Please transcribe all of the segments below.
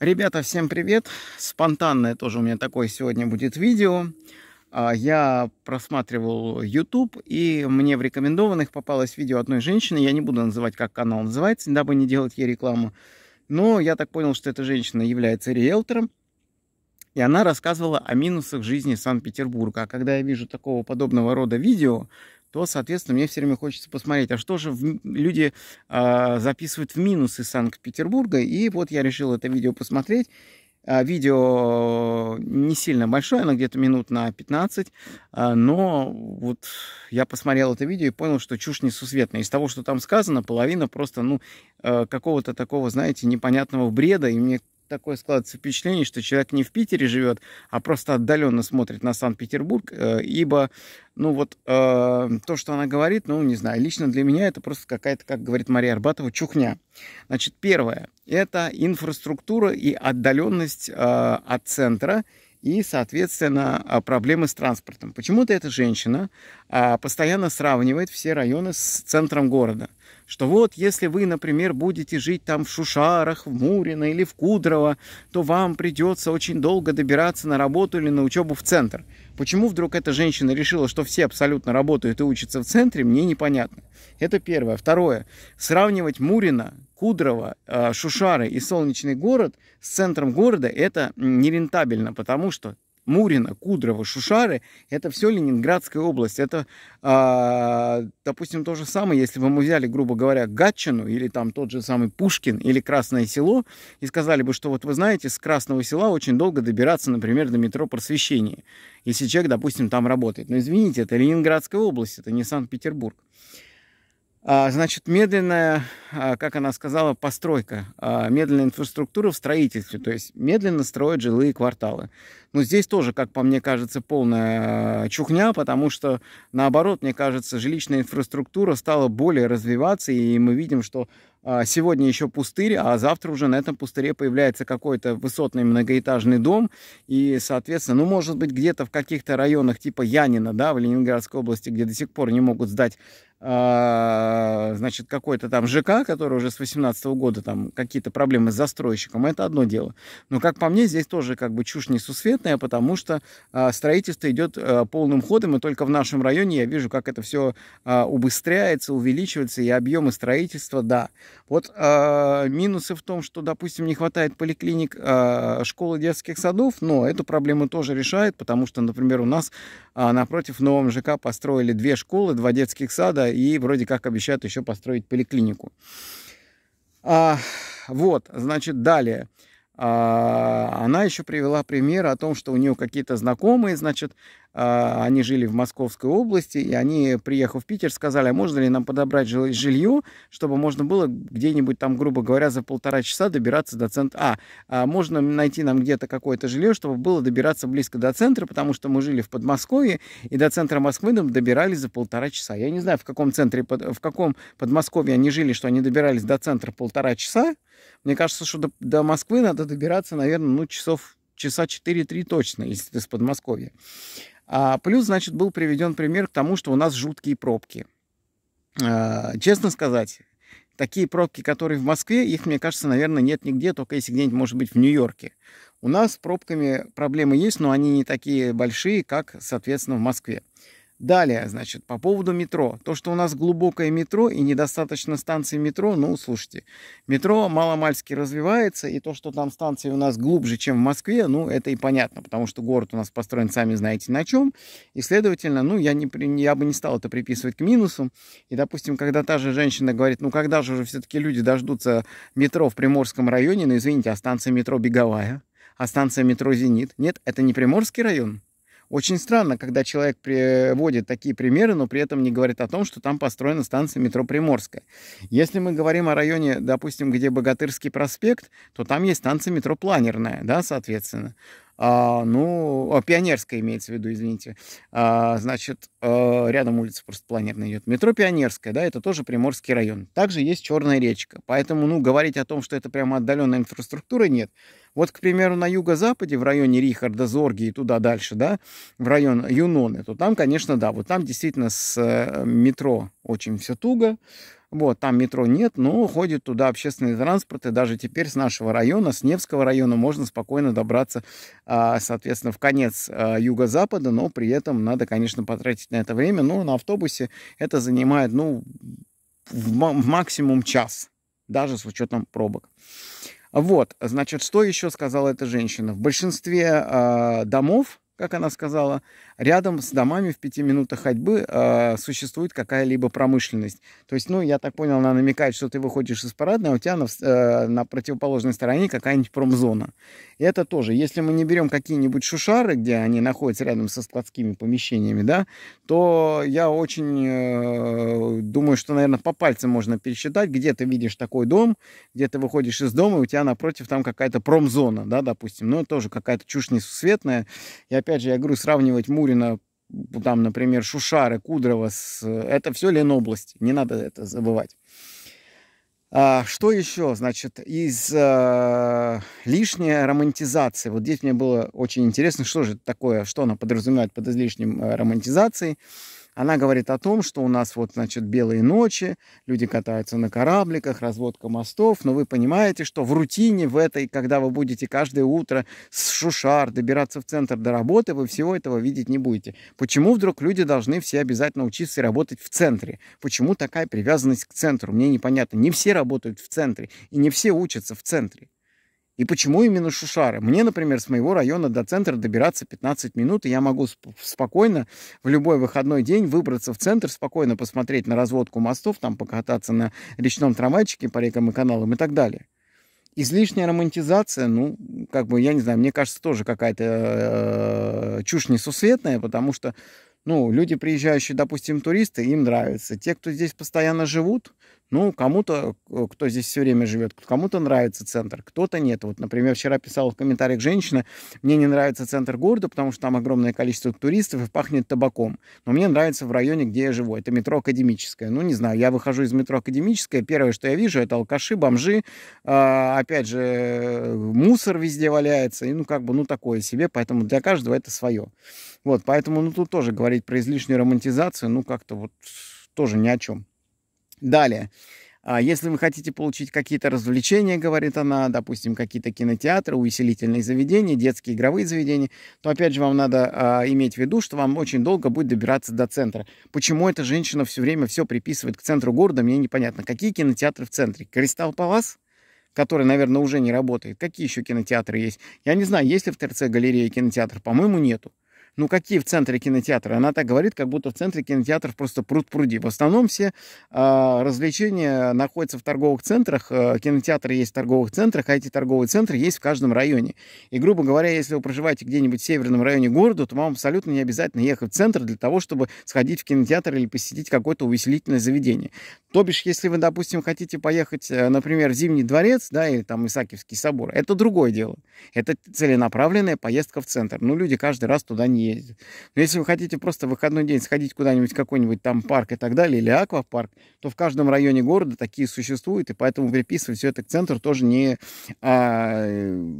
Ребята, всем привет! Спонтанное тоже у меня такое сегодня будет видео. А, я просматривал YouTube, и мне в рекомендованных попалось видео одной женщины. Я не буду называть, как канал называется, дабы не делать ей рекламу. Но я так понял, что эта женщина является риэлтором. И она рассказывала о минусах жизни Санкт-Петербурга. А когда я вижу такого подобного рода видео, то, соответственно, мне все время хочется посмотреть, а что же в... люди э, записывают в минусы Санкт-Петербурга. И вот я решил это видео посмотреть. А, видео э, не сильно большое, оно где-то минут на 15, а, но вот я посмотрел это видео и понял, что чушь несусветная. Из того, что там сказано, половина просто, ну, э, какого-то такого, знаете, непонятного бреда, и мне такое складывается впечатление, что человек не в Питере живет, а просто отдаленно смотрит на Санкт-Петербург, э, ибо, ну вот, э, то, что она говорит, ну, не знаю, лично для меня это просто какая-то, как говорит Мария Арбатова, чухня. Значит, первое, это инфраструктура и отдаленность э, от центра, и, соответственно, э, проблемы с транспортом. Почему-то эта женщина э, постоянно сравнивает все районы с центром города – что вот если вы, например, будете жить там в Шушарах, в Мурино или в Кудрово, то вам придется очень долго добираться на работу или на учебу в центр. Почему вдруг эта женщина решила, что все абсолютно работают и учатся в центре, мне непонятно. Это первое. Второе. Сравнивать Мурино, Кудрово, э, Шушары и Солнечный город с центром города – это нерентабельно, потому что Мурина, Кудрова, Шушары, это все Ленинградская область. Это, э, допустим, то же самое, если бы мы взяли, грубо говоря, Гатчину или там тот же самый Пушкин или Красное Село и сказали бы, что вот вы знаете, с Красного Села очень долго добираться, например, до метро Просвещения, если человек, допустим, там работает. Но извините, это Ленинградская область, это не Санкт-Петербург. А, значит, медленная, а, как она сказала, постройка, медленная инфраструктура в строительстве, то есть медленно строят жилые кварталы. Но здесь тоже, как по мне кажется, полная э, чухня, потому что, наоборот, мне кажется, жилищная инфраструктура стала более развиваться, и мы видим, что а, сегодня еще пустырь, а завтра уже на этом пустыре появляется какой-то высотный многоэтажный дом, и, соответственно, ну, может быть, где-то в каких-то районах типа Янина, да, в Ленинградской области, где до сих пор не могут сдать а, значит, какой-то там ЖК, который уже с 18 года там какие-то проблемы с застройщиком, это одно дело. Но, как по мне, здесь тоже как бы чушь несусвет, заметное, потому что а, строительство идет э, полным ходом, и только в нашем районе я вижу, как это все а, убыстряется, увеличивается, и объемы строительства, да. Вот а, минусы в том, что, допустим, не хватает поликлиник, школы, детских садов, но эту проблему тоже решает, потому что, например, у нас напротив в новом ЖК построили две школы, два детских сада, и вроде как обещают еще построить поликлинику. А, вот, значит, далее. А, она еще привела пример о том, что у нее какие-то знакомые, значит, а, они жили в Московской области, и они, приехав в Питер, сказали, а можно ли нам подобрать жилье, чтобы можно было где-нибудь там, грубо говоря, за полтора часа добираться до центра. А, а можно найти нам где-то какое-то жилье, чтобы было добираться близко до центра, потому что мы жили в Подмосковье, и до центра Москвы нам добирались за полтора часа. Я не знаю, в каком центре, в каком Подмосковье они жили, что они добирались до центра полтора часа, мне кажется, что до, до Москвы надо добираться, наверное, ну, часов, часа 4-3 точно, если ты из Подмосковья. А плюс, значит, был приведен пример к тому, что у нас жуткие пробки. А, честно сказать, такие пробки, которые в Москве, их, мне кажется, наверное, нет нигде, только если где-нибудь, может быть, в Нью-Йорке. У нас с пробками проблемы есть, но они не такие большие, как, соответственно, в Москве. Далее, значит, по поводу метро. То, что у нас глубокое метро и недостаточно станций метро, ну, слушайте, метро маломальски развивается, и то, что там станции у нас глубже, чем в Москве, ну, это и понятно, потому что город у нас построен, сами знаете, на чем, и, следовательно, ну, я, не, я бы не стал это приписывать к минусу. И, допустим, когда та же женщина говорит, ну, когда же уже все-таки люди дождутся метро в Приморском районе, ну, извините, а станция метро Беговая, а станция метро Зенит? Нет, это не Приморский район, очень странно, когда человек приводит такие примеры, но при этом не говорит о том, что там построена станция метро Приморская. Если мы говорим о районе, допустим, где Богатырский проспект, то там есть станция метро Планерная, да, соответственно а, ну, а, Пионерская имеется в виду, извините, а, значит, а, рядом улица просто планерная идет, метро Пионерская, да, это тоже Приморский район, также есть Черная речка, поэтому, ну, говорить о том, что это прямо отдаленная инфраструктура, нет. Вот, к примеру, на юго-западе, в районе Рихарда, Зорги и туда дальше, да, в район Юноны, то там, конечно, да, вот там действительно с э, метро очень все туго, вот, там метро нет, но ходит туда общественный транспорт, и даже теперь с нашего района, с Невского района, можно спокойно добраться, а, соответственно, в конец а, юго-запада, но при этом надо, конечно, потратить на это время, но на автобусе это занимает, ну, в максимум час, даже с учетом пробок. Вот, значит, что еще сказала эта женщина? В большинстве э, домов как она сказала, рядом с домами в пяти минутах ходьбы э, существует какая-либо промышленность. То есть, ну, я так понял, она намекает, что ты выходишь из парадной, а у тебя на, э, на противоположной стороне какая-нибудь промзона. И это тоже. Если мы не берем какие-нибудь шушары, где они находятся рядом со складскими помещениями, да, то я очень э, думаю, что, наверное, по пальцам можно пересчитать, где ты видишь такой дом, где ты выходишь из дома, и у тебя напротив там какая-то промзона, да, допустим. Но ну, это тоже какая-то чушь несусветная. Я опять же, я говорю, сравнивать Мурина, там, например, Шушары, Кудрова, с... это все Ленобласть, не надо это забывать. А, что еще, значит, из а, лишней романтизации. Вот здесь мне было очень интересно, что же это такое, что она подразумевает под излишним а, романтизацией. Она говорит о том, что у нас вот, значит, белые ночи, люди катаются на корабликах, разводка мостов, но вы понимаете, что в рутине в этой, когда вы будете каждое утро с шушар добираться в центр до работы, вы всего этого видеть не будете. Почему вдруг люди должны все обязательно учиться и работать в центре? Почему такая привязанность к центру? Мне непонятно. Не все работают в центре, и не все учатся в центре. И почему именно Шушары? Мне, например, с моего района до центра добираться 15 минут, и я могу сп- спокойно в любой выходной день выбраться в центр, спокойно посмотреть на разводку мостов, там покататься на речном трамвайчике по рекам и каналам и так далее. Излишняя романтизация, ну, как бы, я не знаю, мне кажется, тоже какая-то э, чушь несусветная, потому что, ну, люди, приезжающие, допустим, туристы, им нравится. Те, кто здесь постоянно живут, ну, кому-то, э, кто здесь все время живет, кому-то нравится центр, кто-то нет. Вот, например, вчера писала в комментариях женщина, мне не нравится центр города, потому что там огромное количество туристов и пахнет табаком. Но мне нравится в районе, где я живу. Это метро Академическое. Ну, не знаю, я выхожу из метро Академическое, первое, что я вижу, это алкаши, бомжи, э, опять же, мусор везде валяется, и ну, как бы, ну, такое себе, поэтому для каждого это свое. Вот, поэтому, ну, тут тоже говорить про излишнюю романтизацию, ну, как-то вот тоже ни о чем. Далее. А, если вы хотите получить какие-то развлечения, говорит она, допустим, какие-то кинотеатры, увеселительные заведения, детские игровые заведения, то опять же вам надо а, иметь в виду, что вам очень долго будет добираться до центра. Почему эта женщина все время все приписывает к центру города, мне непонятно. Какие кинотеатры в центре? Кристалл Палас? который, наверное, уже не работает. Какие еще кинотеатры есть? Я не знаю, есть ли в ТРЦ галерея кинотеатр? По-моему, нету. Ну какие в центре кинотеатры? Она так говорит, как будто в центре кинотеатров просто пруд-пруди. В основном все э, развлечения находятся в торговых центрах. Э, кинотеатры есть в торговых центрах, а эти торговые центры есть в каждом районе. И, грубо говоря, если вы проживаете где-нибудь в северном районе города, то вам абсолютно не обязательно ехать в центр для того, чтобы сходить в кинотеатр или посетить какое-то увеселительное заведение. То бишь, если вы, допустим, хотите поехать, э, например, в Зимний дворец, да, или там Исаакиевский собор, это другое дело. Это целенаправленная поездка в центр. Ну, люди каждый раз туда не не ездит. Но если вы хотите просто в выходной день сходить куда-нибудь какой-нибудь там парк и так далее, или аквапарк, то в каждом районе города такие существуют, и поэтому приписывать все это к центру тоже не а, э,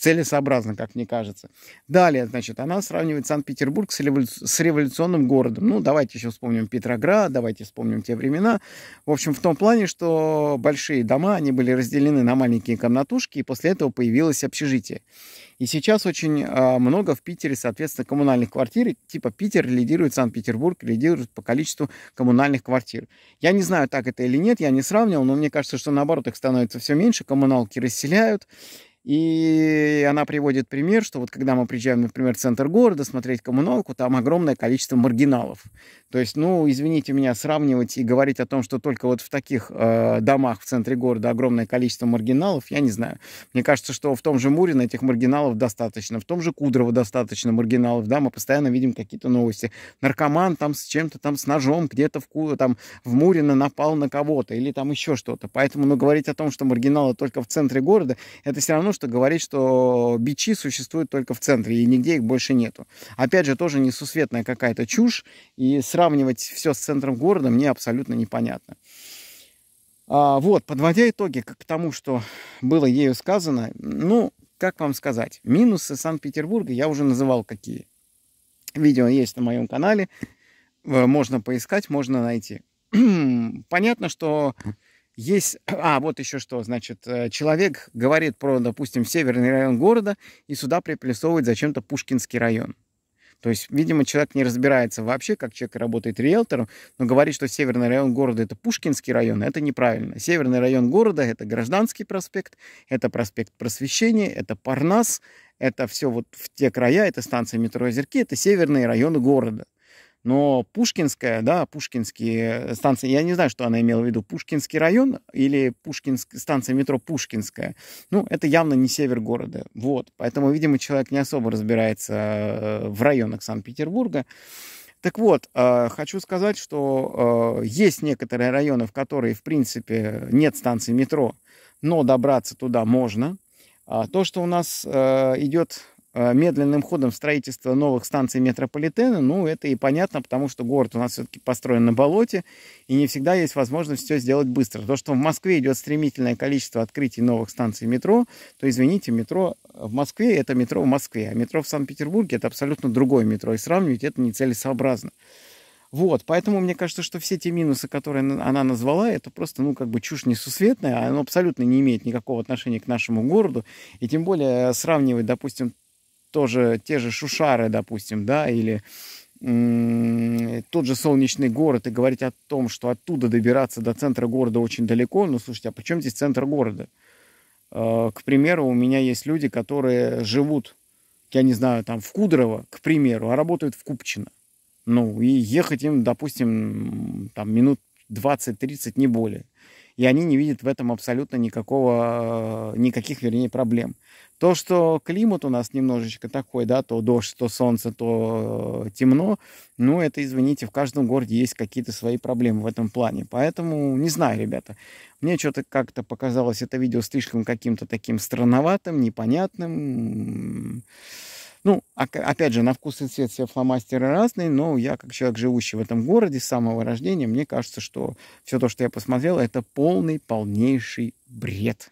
целесообразно, как мне кажется. Далее, значит, она сравнивает Санкт-Петербург с, револю... с революционным городом. Ну, давайте еще вспомним Петроград, давайте вспомним те времена. В общем, в том плане, что большие дома, они были разделены на маленькие комнатушки, и после этого появилось общежитие. И сейчас очень а, много в Питере, соответственно, коммунальных квартир. Типа Питер лидирует, Санкт-Петербург лидирует по количеству коммунальных квартир. Я не знаю, так это или нет, я не сравнивал, но мне кажется, что наоборот их становится все меньше, коммуналки расселяют. И она приводит пример, что вот когда мы приезжаем, например, в центр города смотреть коммуналку, там огромное количество маргиналов. То есть, ну, извините меня, сравнивать и говорить о том, что только вот в таких э, домах в центре города огромное количество маргиналов, я не знаю. Мне кажется, что в том же Мурино этих маргиналов достаточно, в том же Кудрово достаточно маргиналов, да, мы постоянно видим какие-то новости. Наркоман там с чем-то там с ножом где-то в, там, в Мурино напал на кого-то или там еще что-то. Поэтому, ну, говорить о том, что маргиналы только в центре города, это все равно, что говорит, что бичи существуют только в центре, и нигде их больше нету. Опять же, тоже несусветная какая-то чушь, и сравнивать все с центром города мне абсолютно непонятно. А, вот, подводя итоги к тому, что было ею сказано, ну, как вам сказать, минусы Санкт-Петербурга я уже называл какие. Видео есть на моем канале, можно поискать, можно найти. Понятно, что есть... А, вот еще что. Значит, э, человек говорит про, допустим, северный район города, и сюда приплюсовывает зачем-то Пушкинский район. То есть, видимо, человек не разбирается вообще, как человек работает риэлтором, но говорит, что северный район города – это Пушкинский район, это неправильно. Северный район города – это Гражданский проспект, это проспект Просвещения, это Парнас, это все вот в те края, это станция метро Озерки, это северные районы города – но Пушкинская, да, Пушкинские станции, я не знаю, что она имела в виду, Пушкинский район или Пушкинск, станция метро Пушкинская, ну, это явно не север города, вот. Поэтому, видимо, человек не особо разбирается э, в районах Санкт-Петербурга. Так вот, э, хочу сказать, что э, есть некоторые районы, в которые, в принципе, нет станции метро, но добраться туда можно. А то, что у нас идет Э, медленным ходом строительства новых станций метрополитена, ну, это и понятно, потому что город у нас все-таки построен на болоте, и не всегда есть возможность все сделать быстро. То, что в Москве идет стремительное количество открытий новых станций метро, то, извините, метро в Москве – это метро в Москве, а метро в Санкт-Петербурге – это абсолютно другое метро, и сравнивать это нецелесообразно. Вот, поэтому мне кажется, что все те минусы, которые она назвала, это просто, ну, как бы чушь несусветная, а оно абсолютно не имеет никакого отношения к нашему городу, и тем более э, сравнивать, допустим, тоже те же шушары, допустим, да, или тот же солнечный город и говорить о том, что оттуда добираться до центра города очень далеко, ну, слушайте, а почему здесь центр города? А, к примеру, у меня есть люди, которые живут, я не знаю, там, в Кудрово, к примеру, а работают в Купчино. Ну, и ехать им, допустим, там, минут 20-30, не более и они не видят в этом абсолютно никакого, э, никаких, вернее, проблем. То, что климат у нас немножечко такой, да, то дождь, то солнце, то э, темно, ну, это, извините, в каждом городе есть какие-то свои проблемы в этом плане. Поэтому, не знаю, ребята, мне что-то как-то показалось это видео слишком каким-то таким странноватым, непонятным. Ну, опять же, на вкус и цвет все фломастеры разные, но я, как человек, живущий в этом городе с самого рождения, мне кажется, что все то, что я посмотрел, это полный, полнейший бред.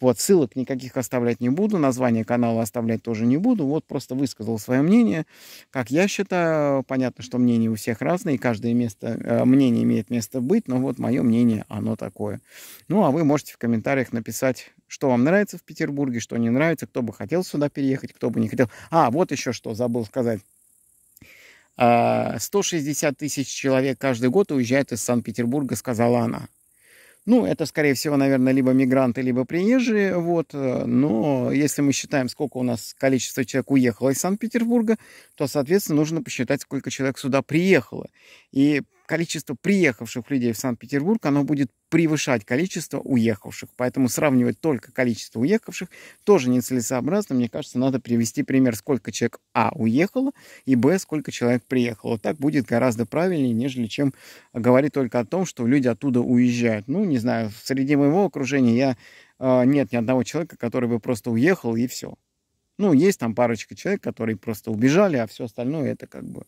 Вот, ссылок никаких оставлять не буду, название канала оставлять тоже не буду. Вот просто высказал свое мнение. Как я считаю, понятно, что мнения у всех разные, каждое место, э, мнение имеет место быть, но вот мое мнение, оно такое. Ну, а вы можете в комментариях написать, что вам нравится в Петербурге, что не нравится, кто бы хотел сюда переехать, кто бы не хотел. А, вот еще что забыл сказать. 160 а, тысяч человек каждый год уезжают из Санкт-Петербурга, сказала она. Ну, это, скорее всего, наверное, либо мигранты, либо приезжие, вот. Э, но если мы считаем, сколько у нас количество человек уехало из Санкт-Петербурга, то, соответственно, нужно посчитать, сколько человек сюда приехало. И количество приехавших людей в Санкт-Петербург, оно будет превышать количество уехавших. Поэтому сравнивать только количество уехавших тоже нецелесообразно. Мне кажется, надо привести пример, сколько человек А уехало и Б, сколько человек приехало. Так будет гораздо правильнее, нежели чем говорить только о том, что люди оттуда уезжают. Ну, не знаю, среди моего окружения я э, нет ни одного человека, который бы просто уехал и все. Ну, есть там парочка человек, которые просто убежали, а все остальное это как бы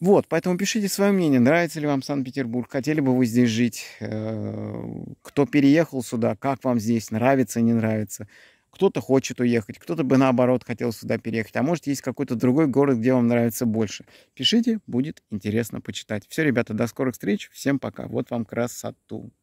вот, поэтому пишите свое мнение, нравится ли вам Санкт-Петербург, хотели бы вы здесь жить, э, кто переехал сюда, как вам здесь, нравится, не нравится. Кто-то хочет уехать, кто-то бы наоборот хотел сюда переехать, а может есть какой-то другой город, где вам нравится больше. Пишите, будет интересно почитать. Все, ребята, до скорых встреч, всем пока, вот вам красоту.